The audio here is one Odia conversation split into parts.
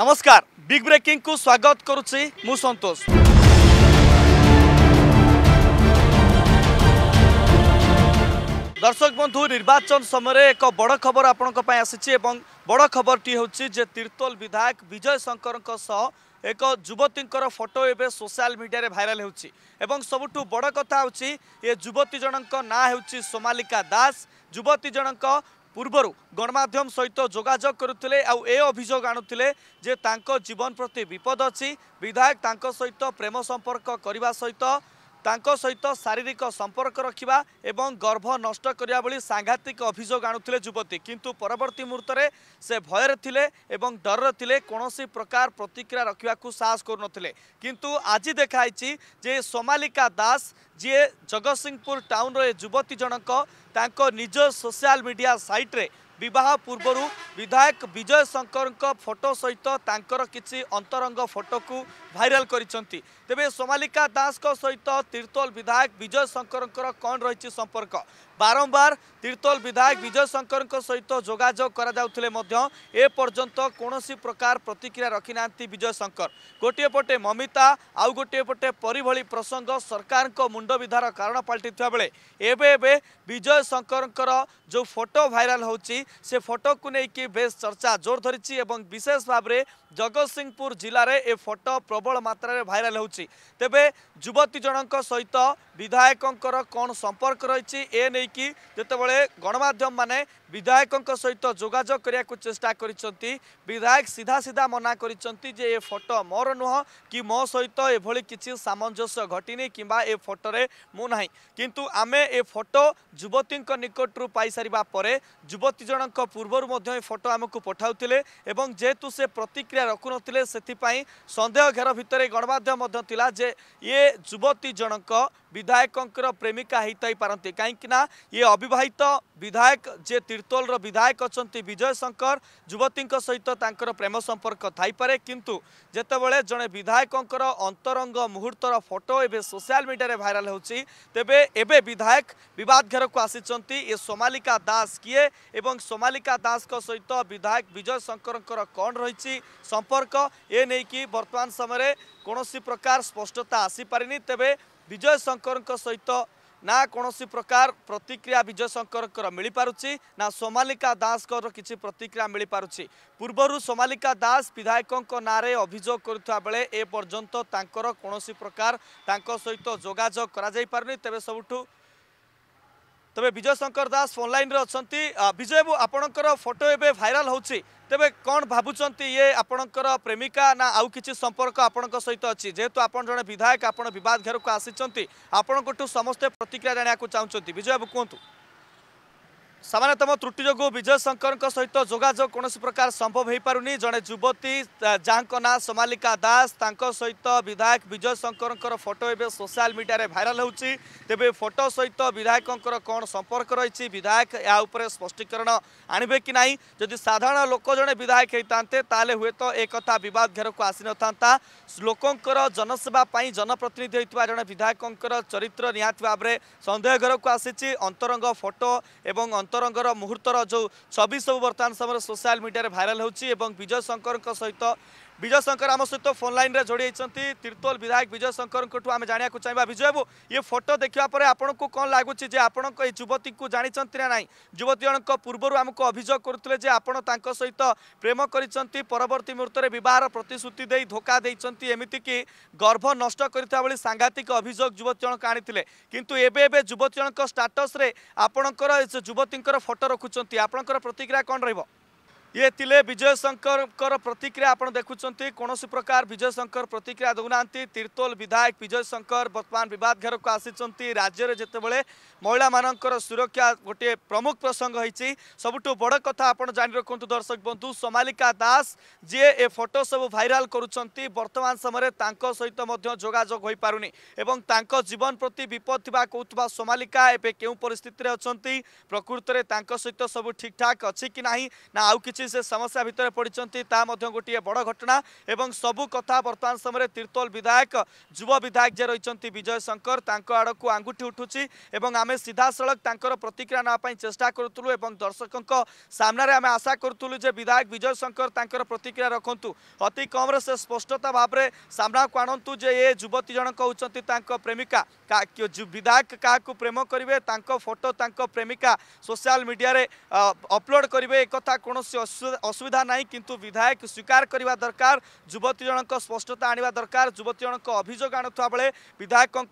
नमस्कार बिग ब्रेकिंग को स्वागत करोष दर्शक बंधु निर्वाचन समय एक बड़ खबर आपं आसी बड़ खबरटी हो तीर्तोल विधायक विजय शंकर एक युवती फटो एवं सोशियाल मीडिया भाइराल हो सबुठ बड़ कथा हो युवती जनक ना हो सोमालिका दास युवती जनक ପୂର୍ବରୁ ଗଣମାଧ୍ୟମ ସହିତ ଯୋଗାଯୋଗ କରୁଥିଲେ ଆଉ ଏ ଅଭିଯୋଗ ଆଣୁଥିଲେ ଯେ ତାଙ୍କ ଜୀବନ ପ୍ରତି ବିପଦ ଅଛି ବିଧାୟକ ତାଙ୍କ ସହିତ ପ୍ରେମ ସମ୍ପର୍କ କରିବା ସହିତ ତାଙ୍କ ସହିତ ଶାରୀରିକ ସମ୍ପର୍କ ରଖିବା ଏବଂ ଗର୍ଭ ନଷ୍ଟ କରିବା ଭଳି ସାଂଘାତିକ ଅଭିଯୋଗ ଆଣୁଥିଲେ ଯୁବତୀ କିନ୍ତୁ ପରବର୍ତ୍ତୀ ମୁହୂର୍ତ୍ତରେ ସେ ଭୟରେ ଥିଲେ ଏବଂ ଡରରେ ଥିଲେ କୌଣସି ପ୍ରକାର ପ୍ରତିକ୍ରିୟା ରଖିବାକୁ ସାହସ କରୁନଥିଲେ କିନ୍ତୁ ଆଜି ଦେଖାହେଇଛି ଯେ ସୋମାଲିକା ଦାସ ଯିଏ ଜଗତସିଂହପୁର ଟାଉନ୍ର ଏ ଯୁବତୀ ଜଣକ ତାଙ୍କ ନିଜ ସୋସିଆଲ ମିଡ଼ିଆ ସାଇଟ୍ରେ ବିବାହ ପୂର୍ବରୁ ବିଧାୟକ ବିଜୟ ଶଙ୍କରଙ୍କ ଫଟୋ ସହିତ ତାଙ୍କର କିଛି ଅନ୍ତରଙ୍ଗ ଫଟୋକୁ ଭାଇରାଲ କରିଛନ୍ତି ତେବେ ସୋମାଲିକା ଦାସଙ୍କ ସହିତ ତିର୍ତୋଲ ବିଧାୟକ ବିଜୟ ଶଙ୍କରଙ୍କର କ'ଣ ରହିଛି ସମ୍ପର୍କ बारम्बार तीर्तोल विधायक विजय शंकर सहित जोजोगाउनसी प्रकार प्रतिक्रिया ना विजय शंकर गोटे पटे ममिता आउ गोट पटे प्रसंग प्रसङ्ग सरकारको मुणविधार कारण पाल्टिता बेले ए विजय शंकर जो फोटो भाइराल हो को लेकिन बेस चर्चा जोर धरी विशेष भाव জগৎসিংপুর জেলায় এ ফটো প্রবল মাত্রায় ভাইরাল হচ্ছে তেবে যুবতী জনক সহিত বিধায়কর কণ সম্পর্ক রয়েছে এ নেই যেতবে গণমাধ্যম মানে ବିଧାୟକଙ୍କ ସହିତ ଯୋଗାଯୋଗ କରିବାକୁ ଚେଷ୍ଟା କରିଛନ୍ତି ବିଧାୟକ ସିଧା ସିଧା ମନା କରିଛନ୍ତି ଯେ ଏ ଫଟୋ ମୋର ନୁହଁ କି ମୋ ସହିତ ଏଭଳି କିଛି ସାମଞ୍ଜସ୍ୟ ଘଟିନି କିମ୍ବା ଏ ଫଟୋରେ ମୁଁ ନାହିଁ କିନ୍ତୁ ଆମେ ଏ ଫଟୋ ଯୁବତୀଙ୍କ ନିକଟରୁ ପାଇସାରିବା ପରେ ଯୁବତୀ ଜଣଙ୍କ ପୂର୍ବରୁ ମଧ୍ୟ ଏ ଫଟୋ ଆମକୁ ପଠାଉଥିଲେ ଏବଂ ଯେହେତୁ ସେ ପ୍ରତିକ୍ରିୟା ରଖୁନଥିଲେ ସେଥିପାଇଁ ସନ୍ଦେହ ଘେର ଭିତରେ ଗଣମାଧ୍ୟମ ମଧ୍ୟ ଥିଲା ଯେ ଇଏ ଯୁବତୀ ଜଣଙ୍କ ବିଧାୟକଙ୍କର ପ୍ରେମିକା ହେଇଥାଇପାରନ୍ତି କାହିଁକିନା ଇଏ ଅବିବାହିତ ବିଧାୟକ ଯିଏ ତିର୍ତ୍ତୋଲର ବିଧାୟକ ଅଛନ୍ତି ବିଜୟ ଶଙ୍କର ଯୁବତୀଙ୍କ ସହିତ ତାଙ୍କର ପ୍ରେମ ସମ୍ପର୍କ ଥାଇପାରେ କିନ୍ତୁ ଯେତେବେଳେ ଜଣେ ବିଧାୟକଙ୍କର ଅନ୍ତରଙ୍ଗ ମୁହୂର୍ତ୍ତର ଫଟୋ ଏବେ ସୋସିଆଲ ମିଡ଼ିଆରେ ଭାଇରାଲ ହେଉଛି ତେବେ ଏବେ ବିଧାୟକ ବିବାଦ ଘେରକୁ ଆସିଛନ୍ତି ଏ ସୋମାଲିକା ଦାସ କିଏ ଏବଂ ସୋମାଲିକା ଦାସଙ୍କ ସହିତ ବିଧାୟକ ବିଜୟ ଶଙ୍କରଙ୍କର କ'ଣ ରହିଛି ସମ୍ପର୍କ ଏ ନେଇକି ବର୍ତ୍ତମାନ ସମୟରେ କୌଣସି ପ୍ରକାର ସ୍ପଷ୍ଟତା ଆସିପାରିନି ତେବେ ବିଜୟ ଶଙ୍କରଙ୍କ ସହିତ ନା କୌଣସି ପ୍ରକାର ପ୍ରତିକ୍ରିୟା ବିଜୟ ଶଙ୍କରଙ୍କର ମିଳିପାରୁଛି ନା ସୋମାଲିକା ଦାସଙ୍କର କିଛି ପ୍ରତିକ୍ରିୟା ମିଳିପାରୁଛି ପୂର୍ବରୁ ସୋମାଲିକା ଦାସ ବିଧାୟକଙ୍କ ନାଁରେ ଅଭିଯୋଗ କରୁଥିବା ବେଳେ ଏ ପର୍ଯ୍ୟନ୍ତ ତାଙ୍କର କୌଣସି ପ୍ରକାର ତାଙ୍କ ସହିତ ଯୋଗାଯୋଗ କରାଯାଇପାରୁନି ତେବେ ସବୁଠୁ ତେବେ ବିଜୟ ଶଙ୍କର ଦାସ ଅନଲାଇନ୍ରେ ଅଛନ୍ତି ବିଜୟ ବାବୁ ଆପଣଙ୍କର ଫଟୋ ଏବେ ଭାଇରାଲ୍ ହେଉଛି ତେବେ କ'ଣ ଭାବୁଛନ୍ତି ଇଏ ଆପଣଙ୍କର ପ୍ରେମିକା ନା ଆଉ କିଛି ସମ୍ପର୍କ ଆପଣଙ୍କ ସହିତ ଅଛି ଯେହେତୁ ଆପଣ ଜଣେ ବିଧାୟକ ଆପଣ ବିବାଦ ଘେରକୁ ଆସିଛନ୍ତି ଆପଣଙ୍କଠୁ ସମସ୍ତେ ପ୍ରତିକ୍ରିୟା ଜାଣିବାକୁ ଚାହୁଁଛନ୍ତି ବିଜୟ ବାବୁ କୁହନ୍ତୁ সামান্যতম ত্রুটি যোগ বিজয় শঙ্করঙ্ সহিত যোগাযোগ কোণী প্রকার সম্ভব হয়েপারুনি জনে যুবতী যাঙ্ক না সোমালিকা দাস তাঙ্ক সহিত বিধায়ক বিজয় শঙ্করঙ্কর ফটো এবে সোশিয়াল মিডিয়ায় ভাইরাল হচ্ছে তেবে ফটো সহিত বিধায়কঙ্কর কোণ সম্পর্ক রয়েছে বিধায়ক এ উপরে স্পষ্টীকরণ আনবে কি না যদি সাধারণ লোক জনে বিধায়ক হয়ে থাকে তাহলে হুয়েত একথা বিবাদ ঘেরক আসি নথান্তা লোকঙ্কর জনসেবা পাই জনপ্রতিনিধি হয়ে জনে বিধায়কঙ্কর চরিত্র নিহতি ভাবে সন্দেহ ঘেরক আসিছে অন্তরঙ্গ ফটো এবং অন্তর ଅନ୍ତରଙ୍ଗର ମୁହୂର୍ତ୍ତର ଯେଉଁ ଛବି ସବୁ ବର୍ତ୍ତମାନ ସମୟରେ ସୋସିଆଲ ମିଡ଼ିଆରେ ଭାଇରାଲ ହେଉଛି ଏବଂ ବିଜୟ ଶଙ୍କରଙ୍କ ସହିତ विजय शंकर आम सहित फोन लाइन रे जोड़ी तीर्तोल विधायक विजय शंकर आम जाना चाहिए विजय बाबू ये फोटो देखा पर आपको कौन लगुच आपण युवती को जानी ना ना युवती जनक पूर्व आमको अभियोग आपन आपण सहित प्रेम करवर्त मुहूर्त में बहुत प्रतिश्रुति दे धोखा एमिति कि गर्भ नष्ट कर सांघातिक अभियोग युवती जनक आनी कितु एवं युवती जनक स्टाटस आपणकर युवती फोटो रखुंट आपण प्रतिक्रिया कौन रहबो इले विजय शंकर प्रतिक्रिया आउँछ देखुन्छ कसैस प्रकार विजय शंकर प्रतिक्रिया देउना तीर्तोल विधायक विजय शंकर बर्तमान विवाद घरको आसि राज्यले जति बेला महिला मान सुरक्षा गोटे प्रमुख प्रसंग है सबुठु बड कथा रखु दर्शक बंधु समालिका दास ए फटो सब भइराल गर्ु वर्तमान समयमा तोजगोग हुनु त जीवन प्रति विपद थाोमालिक एउ परिस्थितिले अहिले सहित सब ठिकठाक अझ कि नै ना कि ଆସି ସେ ସମସ୍ୟା ଭିତରେ ପଡ଼ିଛନ୍ତି ତାହା ମଧ୍ୟ ଗୋଟିଏ ବଡ଼ ଘଟଣା ଏବଂ ସବୁ କଥା ବର୍ତ୍ତମାନ ସମୟରେ ତିର୍ତ୍ତୋଲ ବିଧାୟକ ଯୁବ ବିଧାୟକ ଯେ ରହିଛନ୍ତି ବିଜୟ ଶଙ୍କର ତାଙ୍କ ଆଡ଼କୁ ଆଙ୍ଗୁଠି ଉଠୁଛି ଏବଂ ଆମେ ସିଧାସଳଖ ତାଙ୍କର ପ୍ରତିକ୍ରିୟା ନେବା ପାଇଁ ଚେଷ୍ଟା କରୁଥିଲୁ ଏବଂ ଦର୍ଶକଙ୍କ ସାମ୍ନାରେ ଆମେ ଆଶା କରୁଥିଲୁ ଯେ ବିଧାୟକ ବିଜୟ ଶଙ୍କର ତାଙ୍କର ପ୍ରତିକ୍ରିୟା ରଖନ୍ତୁ ଅତି କମ୍ରେ ସେ ସ୍ପଷ୍ଟତା ଭାବରେ ସାମ୍ନାକୁ ଆଣନ୍ତୁ ଯେ ଏ ଯୁବତୀ ଜଣକ ହେଉଛନ୍ତି ତାଙ୍କ ପ୍ରେମିକା ବିଧାୟକ କାହାକୁ ପ୍ରେମ କରିବେ ତାଙ୍କ ଫଟୋ ତାଙ୍କ ପ୍ରେମିକା ସୋସିଆଲ ମିଡ଼ିଆରେ ଅପଲୋଡ଼ କରିବେ ଏକଥା କୌଣସି असुविधा नै कि विधायक स्वीकार स्वीकारको दरकार युवती जनको स्पष्टता आण दरकार युवती अभियोग अभोग विधायकको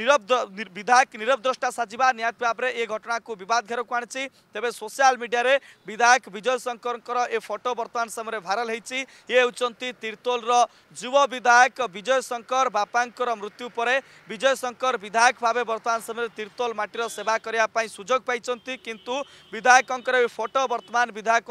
निरब विधायक निरव दष्टा साजि निहति को विवाद घेराको आउँदै मीडिया रे विधायक विजय शंकर ए फटो बर्तमान समय भाइराल हुन्छ युज रुव विधायक विजय शंकर बापा मृत्यु परे विजय शंकर विधायक भाव वर्तमान समय तीर्तोल माटी सेवा सुजोग पाई किंतु विधायक फटो बर्तमान विधायक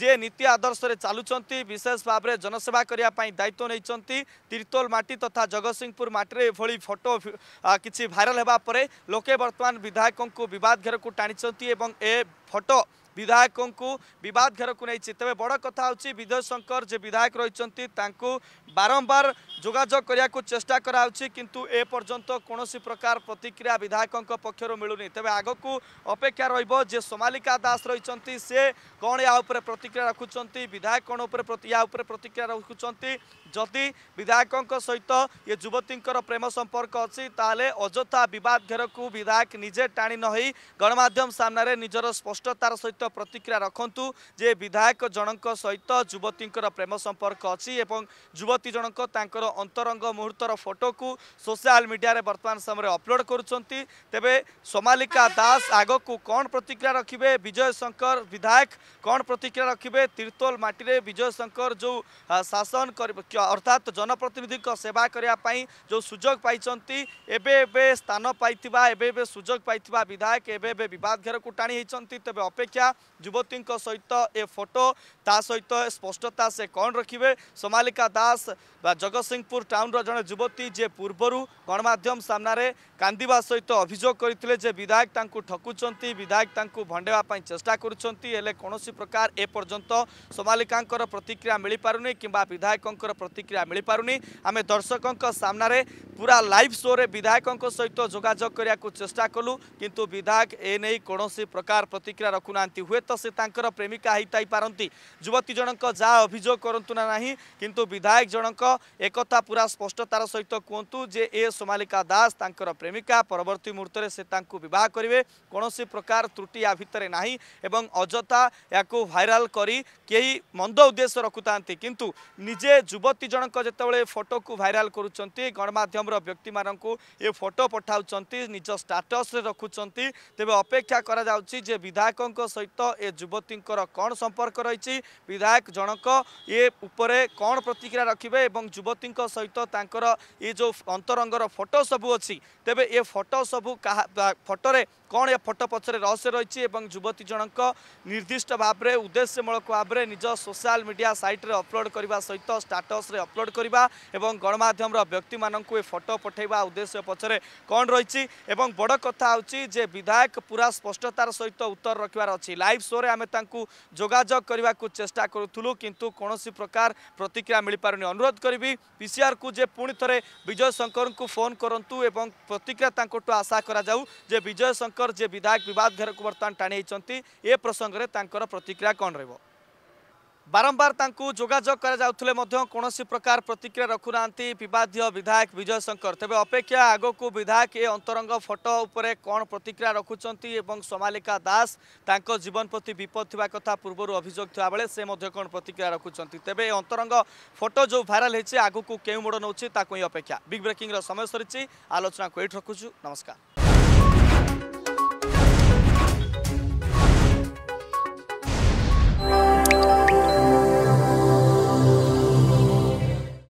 ଯିଏ ନୀତି ଆଦର୍ଶରେ ଚାଲୁଛନ୍ତି ବିଶେଷ ଭାବରେ ଜନସେବା କରିବା ପାଇଁ ଦାୟିତ୍ୱ ନେଇଛନ୍ତି ତିର୍ତ୍ତୋଲ ମାଟି ତଥା ଜଗତସିଂହପୁର ମାଟିରେ ଏଭଳି ଫଟୋ କିଛି ଭାଇରାଲ ହେବା ପରେ ଲୋକେ ବର୍ତ୍ତମାନ ବିଧାୟକଙ୍କୁ ବିବାଦ ଘେରକୁ ଟାଣିଛନ୍ତି ଏବଂ ଏ ଫଟୋ ବିଧାୟକଙ୍କୁ ବିବାଦ ଘେରକୁ ନେଇଛି ତେବେ ବଡ଼ କଥା ହେଉଛି ବିଜୟ ଶଙ୍କର ଯେ ବିଧାୟକ ରହିଛନ୍ତି ତାଙ୍କୁ ବାରମ୍ବାର ଯୋଗାଯୋଗ କରିବାକୁ ଚେଷ୍ଟା କରାହେଉଛି କିନ୍ତୁ ଏ ପର୍ଯ୍ୟନ୍ତ କୌଣସି ପ୍ରକାର ପ୍ରତିକ୍ରିୟା ବିଧାୟକଙ୍କ ପକ୍ଷରୁ ମିଳୁନି ତେବେ ଆଗକୁ ଅପେକ୍ଷା ରହିବ ଯେ ସୋମାଲିକା ଦାସ ରହିଛନ୍ତି ସେ କ'ଣ ଏହା ଉପରେ ପ୍ରତିକ୍ରିୟା ରଖୁଛନ୍ତି ବିଧାୟକ କ'ଣ ଉପରେ ୟା ଉପରେ ପ୍ରତିକ୍ରିୟା ରଖୁଛନ୍ତି विधायक सहित युवती प्रेम सम्पर्क अस्ति घेर को विधायक निजे टाणी नई गणमा सामने निजर स्पष्टतार सहित प्रतिक्रिया जे विधायक जनक सहित युवती प्रेम सम्पर्क जनक अंतरंग मुहूर्तर मुर्तर को सोसिया मीडिया बर्तमान समय अपलोड करे सोमालिका दास दास को कौन प्रतिक्रिया रके विजय शंकर विधायक कौन प्रतिक्रिया रके तीर्तोल माटी विजय शंकर जो शासन অর্থাৎ জনপ্রতিনিধিক সেবা করা যে সুযোগ পাইছেন এবে এবে স্থান পাই এবে এবে সুযোগ পাই বিধায়ক এবে এবে বিবাদ ঘেরকু টাণি হয়েছেন তবে অপেক্ষা যুবতী সহিত এ ফটো তা সহিত স্পষ্টতা সে কণ রাখবে সোমালিকা দাস বা জগৎসিংপুর টাউনর জন যুবতী যে পূর্বর গণমাধ্যম সামনে কান্দা সহিত অভিযোগ করে যে বিধায়ক তাঁকু ঠকুচার বিধায়ক তাঁকু ভণ্ডেবা চেষ্টা করছেন হলে কৌশি প্রকার এ পর্যন্ত সোমালিকাঙ্কর প্রতিক্রিয়া মিপারুনি কিংবা বিধায়কঙ্কর প্রতিক্রিয়া মিপারুনি আমি দর্শক সামনারে পুরা লাইভ শোরে বিধায়ক সহিত যোগাযোগ করা চেষ্টা কলু কিন্তু বিধায়ক এনে কৌশি প্রকার প্রতিক্রিয়া রখুনা হুয়েত সে তাঁর প্রেমিকা হয়ে পারতি যুবতী জনক যা অভিযোগ করতু না না কিন্তু বিধায়ক জনক একথা পুরা স্পষ্টতার সহিত কুহতু যে এ সোমালিকা দাস তাঁর প্রেমিকা পরবর্তী মুহূর্তে সে তাঁকু বিবাহ করবে কৌশি প্রকার ত্রুটি ইয়া ভিতরে না এবং অযথা ইয়াকু ভাইরাল করে কেই মন্দ উদ্দেশ্য রখুতা কিন্তু নিজে যুবতী ବ୍ୟକ୍ତି ଜଣଙ୍କ ଯେତେବେଳେ ଫଟୋକୁ ଭାଇରାଲ୍ କରୁଛନ୍ତି ଗଣମାଧ୍ୟମର ବ୍ୟକ୍ତିମାନଙ୍କୁ ଏ ଫଟୋ ପଠାଉଛନ୍ତି ନିଜ ଷ୍ଟାଟସରେ ରଖୁଛନ୍ତି ତେବେ ଅପେକ୍ଷା କରାଯାଉଛି ଯେ ବିଧାୟକଙ୍କ ସହିତ ଏ ଯୁବତୀଙ୍କର କ'ଣ ସମ୍ପର୍କ ରହିଛି ବିଧାୟକ ଜଣଙ୍କ ଏ ଉପରେ କ'ଣ ପ୍ରତିକ୍ରିୟା ରଖିବେ ଏବଂ ଯୁବତୀଙ୍କ ସହିତ ତାଙ୍କର ଏ ଯେଉଁ ଅନ୍ତରଙ୍ଗର ଫଟୋ ସବୁ ଅଛି ତେବେ ଏ ଫଟୋ ସବୁ କାହା ଫଟୋରେ କ'ଣ ଏ ଫଟୋ ପଛରେ ରହସ୍ୟ ରହିଛି ଏବଂ ଯୁବତୀ ଜଣଙ୍କ ନିର୍ଦ୍ଦିଷ୍ଟ ଭାବରେ ଉଦ୍ଦେଶ୍ୟମୂଳକ ଭାବରେ ନିଜ ସୋସିଆଲ ମିଡ଼ିଆ ସାଇଟ୍ରେ ଅପଲୋଡ଼ କରିବା ସହିତ ଷ୍ଟାଟସ୍ରେ ଅପଲୋଡ଼ କରିବା ଏବଂ ଗଣମାଧ୍ୟମର ବ୍ୟକ୍ତିମାନଙ୍କୁ ଏ ଫଟୋ ପଠାଇବା ଉଦ୍ଦେଶ୍ୟ ପଛରେ କ'ଣ ରହିଛି ଏବଂ ବଡ଼ କଥା ହେଉଛି ଯେ ବିଧାୟକ ପୁରା ସ୍ପଷ୍ଟତାର ସହିତ ଉତ୍ତର ରଖିବାର ଅଛି ଲାଇଭ୍ ଶୋରେ ଆମେ ତାଙ୍କୁ ଯୋଗାଯୋଗ କରିବାକୁ ଚେଷ୍ଟା କରୁଥିଲୁ କିନ୍ତୁ କୌଣସି ପ୍ରକାର ପ୍ରତିକ୍ରିୟା ମିଳିପାରୁନି ଅନୁରୋଧ କରିବି ପିସିଆର୍କୁ ଯେ ପୁଣି ଥରେ ବିଜୟ ଶଙ୍କରଙ୍କୁ ଫୋନ୍ କରନ୍ତୁ ଏବଂ ପ୍ରତିକ୍ରିୟା ତାଙ୍କଠୁ ଆଶା କରାଯାଉ ଯେ ବିଜୟ ତାଙ୍କର ଯେ ବିଧାୟକ ବିବାଦ ଘେରକୁ ବର୍ତ୍ତମାନ ଟାଣି ହେଇଛନ୍ତି ଏ ପ୍ରସଙ୍ଗରେ ତାଙ୍କର ପ୍ରତିକ୍ରିୟା କ'ଣ ରହିବ ବାରମ୍ବାର ତାଙ୍କୁ ଯୋଗାଯୋଗ କରାଯାଉଥିଲେ ମଧ୍ୟ କୌଣସି ପ୍ରକାର ପ୍ରତିକ୍ରିୟା ରଖୁନାହାନ୍ତି ବିବାଦୀୟ ବିଧାୟକ ବିଜୟ ଶଙ୍କର ତେବେ ଅପେକ୍ଷା ଆଗକୁ ବିଧାୟକ ଏ ଅନ୍ତରଙ୍ଗ ଫଟୋ ଉପରେ କ'ଣ ପ୍ରତିକ୍ରିୟା ରଖୁଛନ୍ତି ଏବଂ ସମାଲିକା ଦାସ ତାଙ୍କ ଜୀବନ ପ୍ରତି ବିପଦ ଥିବା କଥା ପୂର୍ବରୁ ଅଭିଯୋଗ ଥିବାବେଳେ ସେ ମଧ୍ୟ କ'ଣ ପ୍ରତିକ୍ରିୟା ରଖୁଛନ୍ତି ତେବେ ଏ ଅନ୍ତରଙ୍ଗ ଫଟୋ ଯେଉଁ ଭାଇରାଲ୍ ହେଇଛି ଆଗକୁ କେଉଁ ମୋଡ଼ ନେଉଛି ତାକୁ ହିଁ ଅପେକ୍ଷା ବିଗ୍ ବ୍ରେକିଂର ସମୟ ସରିଛି ଆଲୋଚନାକୁ ଏଇଠି ରଖୁଛୁ ନମସ୍କାର